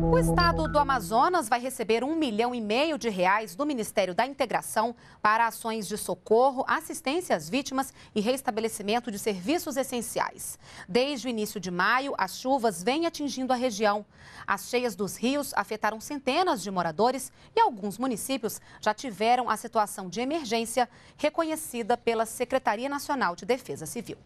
O estado do Amazonas vai receber um milhão e meio de reais do Ministério da Integração para ações de socorro, assistência às vítimas e restabelecimento de serviços essenciais. Desde o início de maio, as chuvas vêm atingindo a região. As cheias dos rios afetaram centenas de moradores e alguns municípios já tiveram a situação de emergência reconhecida pela Secretaria Nacional de Defesa Civil.